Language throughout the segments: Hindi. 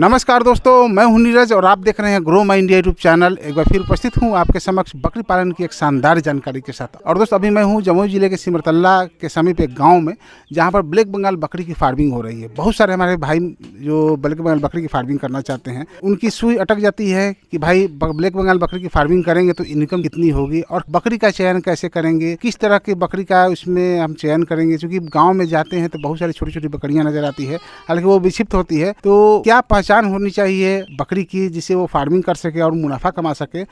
नमस्कार दोस्तों मैं हूं नीरज और आप देख रहे हैं grow my India YouTube channel एक बार फिर उपस्थित हूं आपके समक्ष बकरी पालन की एक शानदार जानकारी के साथ और दोस्त अभी मैं हूं जमुई जिले के सिमरतल्ला के समीप एक गांव में जहां पर ब्लैक बंगाल बकरी की फार्मिंग हो रही है बहुत सारे हमारे भाई जो ब्लैक बंगाल बकरी की फार्मिंग करना चाहते हैं उनकी सुई अटक जाती है कि भाई ब्लैक बंगाल बकरी की फार्मिंग करेंगे तो इनकम कितनी होगी और बकरी का चयन कैसे करेंगे किस तरह की बकरी का उसमें हम चयन करेंगे क्योंकि गाँव में जाते हैं तो बहुत सारी छोटी छोटी बकरियाँ नजर आती है हालांकि वो विक्षिप्त होती है तो क्या पहचान होनी चाहिए बकरी की जिसे वो फार्मिंग कर सके और मुनाफा कमा सके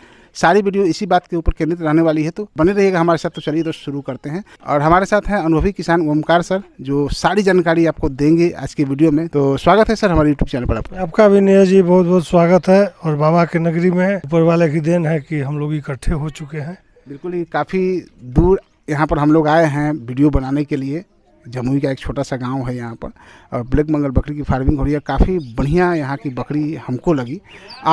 सारी वीडियो इसी बात के ऊपर केंद्रित रहने वाली है तो बने रहिएगा हमारे साथ तो चलिए दोस्त तो शुरू करते हैं और हमारे साथ हैं अनुभवी किसान ओमकार सर जो सारी जानकारी आपको देंगे आज की वीडियो में तो स्वागत है सर हमारे यूट्यूब चैनल पर आपका आपका भी नेहा जी बहुत बहुत स्वागत है और बाबा के नगरी में ऊपर वाले की देन है कि हम लोग इकट्ठे हो चुके हैं बिल्कुल ही काफ़ी दूर यहाँ पर हम लोग आए हैं वीडियो बनाने के लिए जमुई का एक छोटा सा गांव है यहाँ पर और ब्लैक मंगल बकरी की फार्मिंग हो रही है काफ़ी बढ़िया यहाँ की बकरी हमको लगी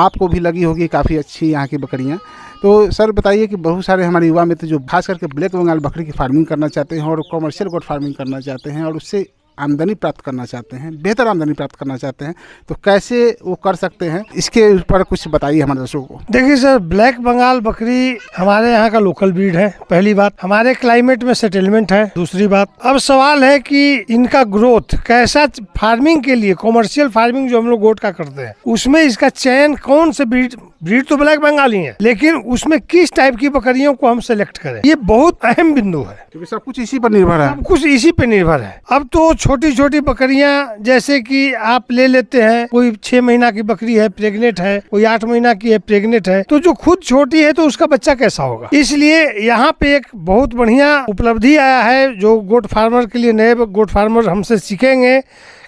आपको भी लगी होगी काफ़ी अच्छी यहाँ की बकरियाँ तो सर बताइए कि बहुत सारे हमारे युवा मित्र जो खास करके ब्लैक बंगाल बकरी की फार्मिंग करना चाहते हैं और कॉमर्शियल गोट फार्मिंग करना चाहते हैं और उससे आमदनी प्राप्त करना चाहते हैं बेहतर आमदनी प्राप्त करना चाहते हैं तो कैसे वो कर सकते हैं इसके ऊपर कुछ बताइए हमारे दर्शकों को देखिए सर ब्लैक बंगाल बकरी हमारे यहाँ का लोकल ब्रीड है पहली बात हमारे क्लाइमेट में सेटलमेंट है दूसरी बात अब सवाल है कि इनका ग्रोथ कैसा फार्मिंग के लिए कॉमर्शियल फार्मिंग जो हम लोग गोट का करते हैं उसमें इसका चयन कौन से ब्रीड ब्रीड तो ब्लैक बंगाली है लेकिन उसमें किस टाइप की बकरियों को हम सेलेक्ट करें ये बहुत अहम बिंदु है क्योंकि सब कुछ इसी पर निर्भर है सब कुछ इसी पर निर्भर है अब तो छोटी छोटी बकरियां जैसे कि आप ले लेते हैं कोई छह महीना की बकरी है प्रेग्नेंट है कोई आठ महीना की है प्रेग्नेंट है तो जो खुद छोटी है तो उसका बच्चा कैसा होगा इसलिए यहाँ पे एक बहुत बढ़िया उपलब्धि आया है जो गोट फार्मर के लिए नए गोट फार्मर हमसे सीखेंगे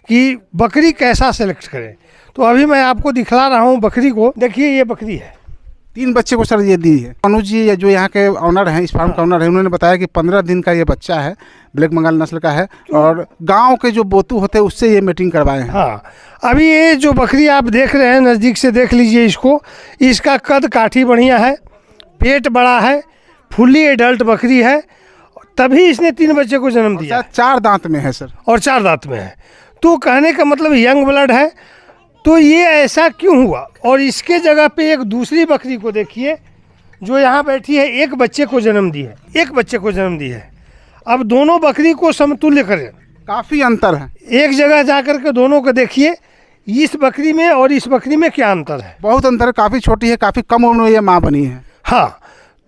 कि बकरी कैसा सेलेक्ट करें तो अभी मैं आपको दिखला रहा हूँ बकरी को देखिए ये बकरी है तीन बच्चे को सर ये दी है अनुज जी जो यहाँ के ऑनर हैं इस फार्म का ऑनर है उन्होंने बताया कि पंद्रह दिन का ये बच्चा है ब्लैक बंगाल नस्ल का है और गांव के जो बोतू होते हैं उससे ये मीटिंग करवाए हैं हाँ अभी ये जो बकरी आप देख रहे हैं नज़दीक से देख लीजिए इसको इसका कद काठी बढ़िया है पेट बड़ा है फुली एडल्ट बकरी है तभी इसने तीन बच्चे को जन्म दिया चार दांत में है सर और चार दांत में है तो कहने का मतलब यंग ब्लड है तो ये ऐसा क्यों हुआ और इसके जगह पे एक दूसरी बकरी को देखिए जो यहाँ बैठी है एक बच्चे को जन्म दी है एक बच्चे को जन्म दी है अब दोनों बकरी को समतुल्य करें काफ़ी अंतर है एक जगह जा कर के दोनों को देखिए इस बकरी में और इस बकरी में क्या अंतर है बहुत अंतर है काफ़ी छोटी है काफ़ी कम उम्र में ये माँ बनी है हाँ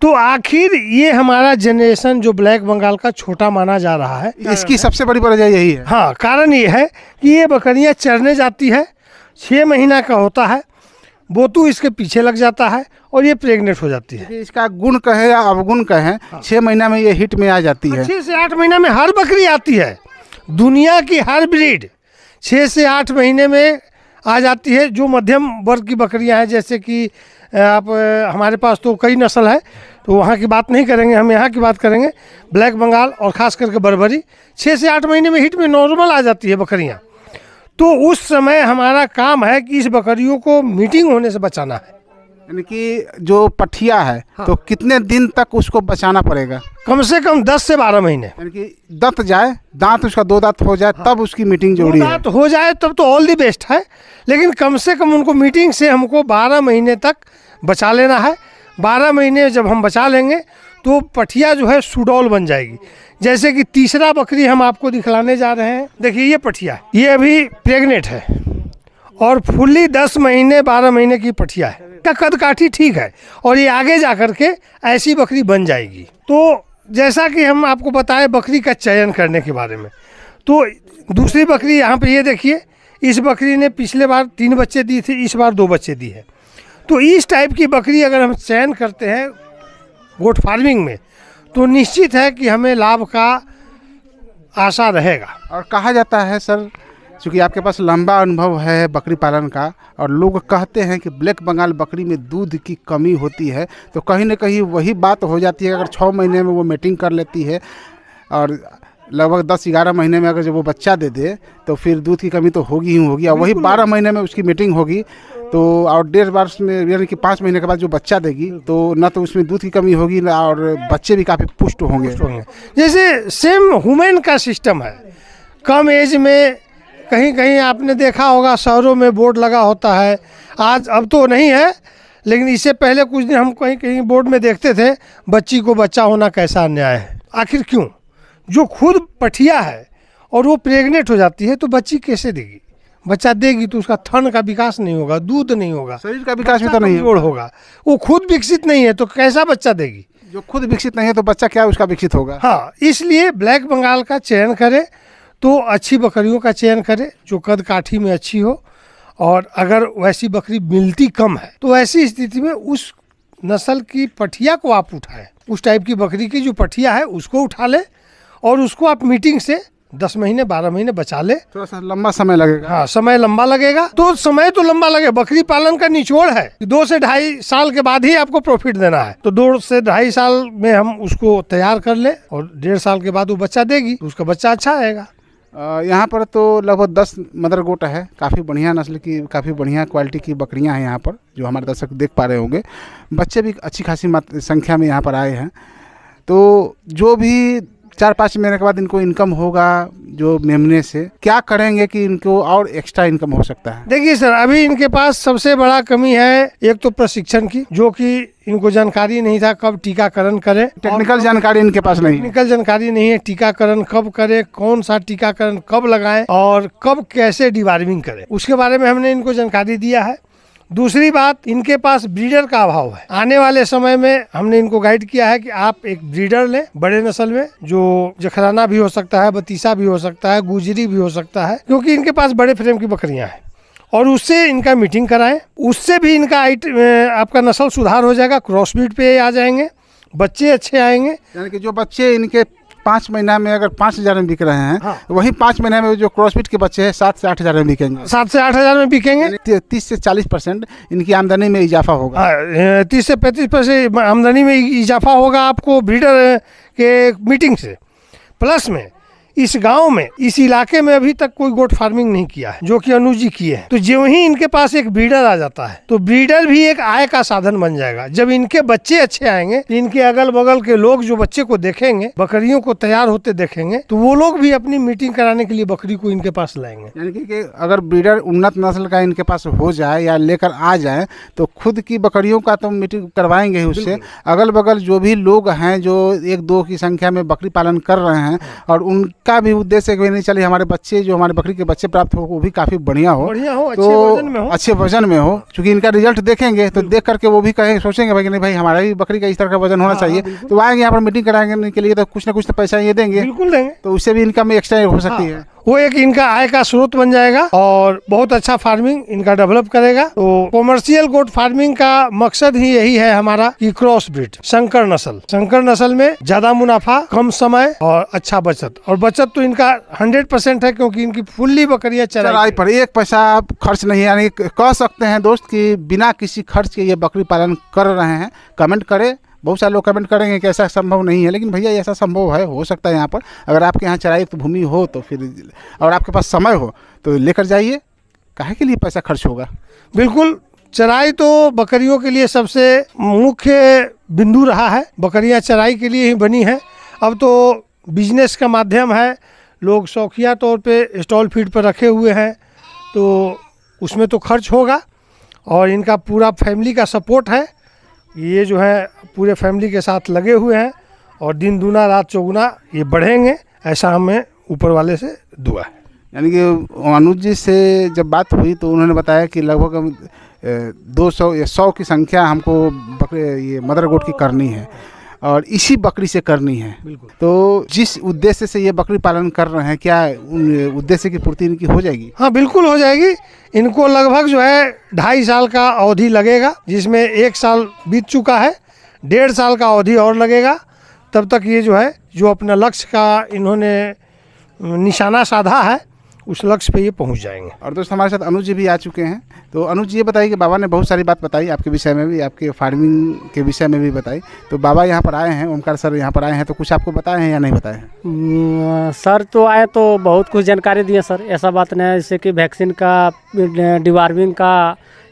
तो आखिर ये हमारा जनरेशन जो ब्लैक बंगाल का छोटा माना जा रहा है इसकी सबसे बड़ी वजह यही है हाँ कारण ये है कि ये बकरियाँ चरने जाती है छः महीना का होता है बोतू इसके पीछे लग जाता है और ये प्रेग्नेंट हो जाती है इसका गुण कहें या अवगुण कहें हाँ। छः महीना में ये हिट में आ जाती है छः से आठ महीने में हर बकरी आती है दुनिया की हर ब्रीड छः से आठ महीने में आ जाती है जो मध्यम वर्ग की बकरियां हैं जैसे कि आप हमारे पास तो कई नस्ल है तो वहाँ की बात नहीं करेंगे हम यहाँ की बात करेंगे ब्लैक बंगाल और ख़ास करके बरबरी छः से आठ महीने में हिट में नॉर्मल आ जाती है बकरियाँ तो उस समय हमारा काम है कि इस बकरियों को मीटिंग होने से बचाना है यानी कि जो पठिया है हाँ। तो कितने दिन तक उसको बचाना पड़ेगा कम से कम दस से बारह महीने यानी कि दत जाए दांत उसका दो दांत हो जाए हाँ। तब उसकी मीटिंग जोड़ी दांत हो जाए तब तो ऑल दी बेस्ट है लेकिन कम से कम उनको मीटिंग से हमको बारह महीने तक बचा लेना है बारह महीने जब हम बचा लेंगे तो पठिया जो है सुडौल बन जाएगी जैसे कि तीसरा बकरी हम आपको दिखलाने जा रहे हैं देखिए ये पठिया ये अभी प्रेग्नेंट है और फुल्ली दस महीने बारह महीने की पठिया है का कद काठी ठीक है और ये आगे जा कर के ऐसी बकरी बन जाएगी तो जैसा कि हम आपको बताए बकरी का चयन करने के बारे में तो दूसरी बकरी यहाँ पर ये देखिए इस बकरी ने पिछले बार तीन बच्चे दिए थे इस बार दो बच्चे दिए हैं तो इस टाइप की बकरी अगर हम चयन करते हैं गोट फार्मिंग में तो निश्चित है कि हमें लाभ का आशा रहेगा और कहा जाता है सर चूँकि आपके पास लंबा अनुभव है बकरी पालन का और लोग कहते हैं कि ब्लैक बंगाल बकरी में दूध की कमी होती है तो कहीं ना कहीं वही बात हो जाती है अगर छः महीने में वो मीटिंग कर लेती है और लगभग दस ग्यारह महीने में अगर जब वो बच्चा दे दे तो फिर दूध की कमी तो होगी ही होगी और वही बारह महीने में उसकी मीटिंग होगी तो और डेढ़ बार में यानी कि पाँच महीने के बाद जो बच्चा देगी तो ना तो उसमें दूध की कमी होगी ना और बच्चे भी काफ़ी पुष्ट होंगे जैसे सेम हुमेन का सिस्टम है कम एज में कहीं कहीं आपने देखा होगा शहरों में बोर्ड लगा होता है आज अब तो नहीं है लेकिन इससे पहले कुछ दिन हम कहीं कहीं बोर्ड में देखते थे बच्ची को बच्चा होना कैसा अन्याय है आखिर क्यों जो खुद पठिया है और वो प्रेग्नेंट हो जाती है तो बच्ची कैसे देगी बच्चा देगी तो उसका थन का विकास नहीं होगा दूध नहीं होगा शरीर का विकास तो नहीं होगा वो खुद विकसित नहीं है तो कैसा बच्चा देगी जो खुद विकसित नहीं है तो बच्चा क्या उसका विकसित होगा हाँ इसलिए ब्लैक बंगाल का चयन करें तो अच्छी बकरियों का चयन करें जो कद काठी में अच्छी हो और अगर वैसी बकरी मिलती कम है तो ऐसी स्थिति में उस नस्ल की पठिया को आप उठाएं उस टाइप की बकरी की जो पठिया है उसको उठा लें और उसको आप मीटिंग से दस महीने बारह महीने बचा ले थोड़ा सा लंबा समय लगेगा हाँ समय लंबा लगेगा तो समय तो लंबा लगे बकरी पालन का निचोड़ है दो से ढाई साल के बाद ही आपको प्रॉफिट देना है तो दो से ढाई साल में हम उसको तैयार कर ले और डेढ़ साल के बाद वो बच्चा देगी तो उसका बच्चा अच्छा आएगा यहाँ पर तो लगभग दस मदर गोट है काफ़ी बढ़िया नस्ल की काफ़ी बढ़िया क्वालिटी की बकरियाँ हैं यहाँ पर जो हमारे दर्शक देख पा रहे होंगे बच्चे भी अच्छी खासी संख्या में यहाँ पर आए हैं तो जो भी चार पाँच महीने के बाद इनको इनकम होगा जो मेमने से क्या करेंगे कि इनको और एक्स्ट्रा इनकम हो सकता है देखिए सर अभी इनके पास सबसे बड़ा कमी है एक तो प्रशिक्षण की जो कि इनको जानकारी नहीं था कब टीकाकरण करे टेक्निकल जानकारी इनके पास नहीं टेक्निकल जानकारी नहीं है टीकाकरण कब करे कौन सा टीकाकरण कब लगाए और कब कैसे डिवार्मिंग करे उसके बारे में हमने इनको जानकारी दिया है दूसरी बात इनके पास ब्रीडर का अभाव है आने वाले समय में हमने इनको गाइड किया है कि आप एक ब्रीडर लें बड़े नस्ल में जो जखराना भी हो सकता है बतीसा भी हो सकता है गुजरी भी हो सकता है क्योंकि इनके पास बड़े फ्रेम की बकरियां हैं और उससे इनका मीटिंग कराएं उससे भी इनका आपका नस्ल सुधार हो जाएगा क्रॉस ब्रीड पे आ जाएंगे बच्चे अच्छे आएंगे यानी कि जो बच्चे इनके पाँच महीना में अगर पाँच हज़ार में बिक रहे हैं हाँ। वही पाँच महीना में जो क्रॉसफिट के बच्चे हैं सात से आठ हज़ार में बिकेंगे सात से आठ हज़ार में बिकेंगे तीस से चालीस परसेंट इनकी आमदनी में इजाफा होगा हाँ, तीस से पैंतीस परसेंट आमदनी में इजाफा होगा आपको ब्रीडर के मीटिंग से प्लस में इस गांव में इस इलाके में अभी तक कोई गोट फार्मिंग नहीं किया है जो कि अनुजी किए हैं तो जो ही इनके पास एक ब्रीडर आ जाता है तो ब्रीडर भी एक आय का साधन बन जाएगा जब इनके बच्चे अच्छे आएंगे तो इनके अगल बगल के लोग जो बच्चे को देखेंगे बकरियों को तैयार होते देखेंगे तो वो लोग भी अपनी मीटिंग कराने के लिए बकरी को इनके पास लाएंगे यानी कि अगर ब्रीडर उन्नत नस्ल का इनके पास हो जाए या लेकर आ जाए तो खुद की बकरियों का तो मीटिंग करवाएंगे उससे अगल बगल जो भी लोग हैं जो एक दो की संख्या में बकरी पालन कर रहे हैं हाँ। और उनका इसका भी उद्देश्य कोई नहीं चले हमारे बच्चे जो हमारे बकरी के बच्चे प्राप्त हो वो भी काफ़ी बढ़िया हो बढ़िया हो तो अच्छे वजन में हो क्योंकि इनका रिजल्ट देखेंगे तो देख करके वो भी कहेंगे सोचेंगे भाई नहीं भाई हमारा भी बकरी का इस तरह का वजन होना हाँ, चाहिए तो आएंगे यहाँ पर मीटिंग कराने के लिए तो कुछ ना कुछ तो पैसा ये देंगे बिल्कुल देंगे तो उससे भी इनकम एक्स्ट्रा हो सकती हाँ। है वो एक इनका आय का स्रोत बन जाएगा और बहुत अच्छा फार्मिंग इनका डेवलप करेगा तो कॉमर्शियल गोट फार्मिंग का मकसद ही यही है हमारा कि क्रॉस ब्रिड संकर नस्ल संकर नस्ल में ज्यादा मुनाफा कम समय और अच्छा बचत और बचत तो इनका हंड्रेड परसेंट है क्योंकि इनकी फुल्ली बकरियां चराई पर एक पैसा आप खर्च नहीं यानी कह सकते हैं दोस्त की बिना किसी खर्च के ये बकरी पालन कर रहे हैं कमेंट करे बहुत सारे लोग कमेंट करेंगे कि ऐसा संभव नहीं है लेकिन भैया ऐसा संभव है हो सकता है यहाँ पर अगर आपके यहाँ तो भूमि हो तो फिर और आपके पास समय हो तो लेकर जाइए काहे के लिए पैसा खर्च होगा बिल्कुल चराई तो बकरियों के लिए सबसे मुख्य बिंदु रहा है बकरियाँ चराई के लिए ही बनी है अब तो बिजनेस का माध्यम है लोग शौकिया तौर पे स्टॉल फीड पर रखे हुए हैं तो उसमें तो खर्च होगा और इनका पूरा फैमिली का सपोर्ट है ये जो है पूरे फैमिली के साथ लगे हुए हैं और दिन दूना रात चौगुना ये बढ़ेंगे ऐसा हमें ऊपर वाले से दुआ है यानी कि अनुज जी से जब बात हुई तो उन्होंने बताया कि लगभग दो सौ या सौ की संख्या हमको बकरे ये मदर गोट की करनी है और इसी बकरी से करनी है तो जिस उद्देश्य से ये बकरी पालन कर रहे हैं क्या उद्देश्य की पूर्ति इनकी हो जाएगी हाँ बिल्कुल हो जाएगी इनको लगभग जो है ढाई साल का अवधि लगेगा जिसमें एक साल बीत चुका है डेढ़ साल का अवधि और लगेगा तब तक ये जो है जो अपना लक्ष्य का इन्होंने निशाना साधा है उस लक्ष्य पे ये पहुंच जाएंगे और दोस्त हमारे साथ अनुज जी भी आ चुके हैं तो अनुज जी ये बताइए कि बाबा ने बहुत सारी बात बताई आपके विषय में भी आपके फार्मिंग के विषय में भी बताई तो बाबा यहाँ पर आए हैं ओमकार सर यहाँ पर आए हैं तो कुछ आपको बताए हैं या नहीं बताए हम्म, सर तो आए तो बहुत कुछ जानकारी दिए सर ऐसा बात नहीं है जैसे कि वैक्सीन का डिवार्मिंग का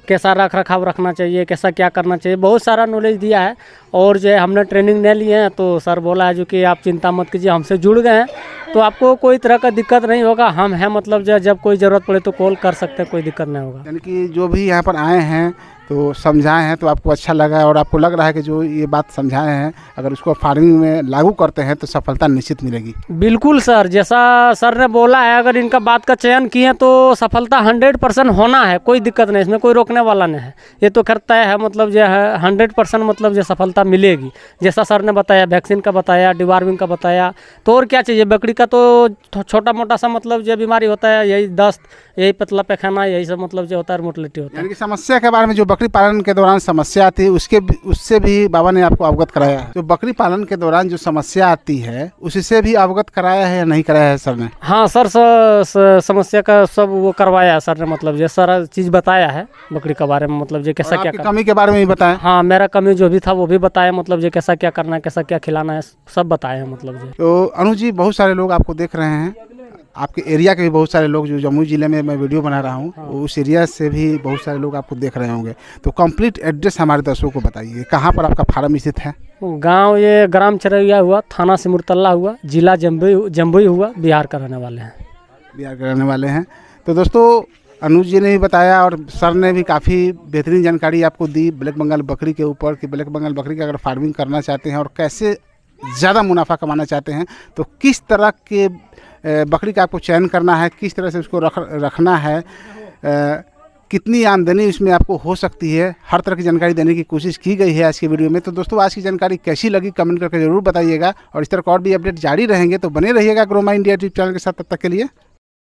कैसा रख रखाव रखना चाहिए कैसा क्या करना चाहिए बहुत सारा नॉलेज दिया है और जो हमने ट्रेनिंग नहीं लिए हैं तो सर बोला है जो कि आप चिंता मत कीजिए हमसे जुड़ गए हैं तो आपको कोई तरह का दिक्कत नहीं होगा हम हैं मतलब जो जब कोई ज़रूरत पड़े तो कॉल कर सकते हैं कोई दिक्कत नहीं होगा यानी कि जो भी यहाँ पर आए हैं तो समझाए हैं तो आपको अच्छा लगा और आपको लग रहा है कि जो ये बात समझाए हैं अगर उसको फार्मिंग में लागू करते हैं तो सफलता निश्चित मिलेगी बिल्कुल सर जैसा सर ने बोला है अगर इनका बात का चयन किए तो सफलता हंड्रेड परसेंट होना है कोई दिक्कत नहीं इसमें कोई रोकने वाला नहीं है ये तो खैर तय है मतलब जो है हंड्रेड परसेंट मतलब जो सफलता मिलेगी जैसा सर ने बताया वैक्सीन का बताया डिवार्मिंग का बताया तो और क्या चाहिए बकरी का तो छोटा मोटा सा मतलब जो बीमारी होता है यही दस्त यही पतला पैखाना यही सब मतलब जो होता है मोटलिटी होता है समस्या के बारे में जो बकरी पालन के दौरान समस्या आती है उसके उससे भी बाबा ने आपको अवगत कराया जो बकरी पालन के दौरान जो समस्या आती है उससे भी अवगत कराया है या नहीं कराया है सर ने हाँ सर, सर, समस्या का सब वो करवाया है सर ने मतलब ये सारा चीज बताया है बकरी के बारे में मतलब ये कैसा क्या कमी के बारे में भी बताया हाँ मेरा कमी जो भी था वो भी बताया मतलब ये कैसा क्या करना है कैसा क्या खिलाना है सब बताया है मतलब तो अनु जी बहुत सारे लोग आपको देख रहे हैं आपके एरिया के भी बहुत सारे लोग जो जमुई ज़िले में मैं वीडियो बना रहा हूँ हाँ। उस एरिया से भी बहुत सारे लोग आपको देख रहे होंगे तो कंप्लीट एड्रेस हमारे दर्शकों को बताइए कहाँ पर आपका फार्म स्थित है गांव ये ग्राम चरैया हुआ थाना से मुरतला हुआ जिला जम्बई जम्बई हुआ बिहार का रहने वाले हैं बिहार के रहने वाले हैं तो दोस्तों अनुज जी ने भी बताया और सर ने भी काफ़ी बेहतरीन जानकारी आपको दी ब्लैक बंगाल बकरी के ऊपर कि ब्लैक बंगाल बकरी का अगर फार्मिंग करना चाहते हैं और कैसे ज़्यादा मुनाफा कमाना चाहते हैं तो किस तरह के बकरी का आपको चयन करना है किस तरह से उसको रख रखना है कितनी आमदनी इसमें आपको हो सकती है हर तरह की जानकारी देने की कोशिश की गई है आज की वीडियो में तो दोस्तों आज की जानकारी कैसी लगी कमेंट करके जरूर बताइएगा और इस तरह और भी अपडेट जारी रहेंगे तो बने रहिएगा ग्रोमा इंडिया यूट्यूब चैनल के साथ तब तक के लिए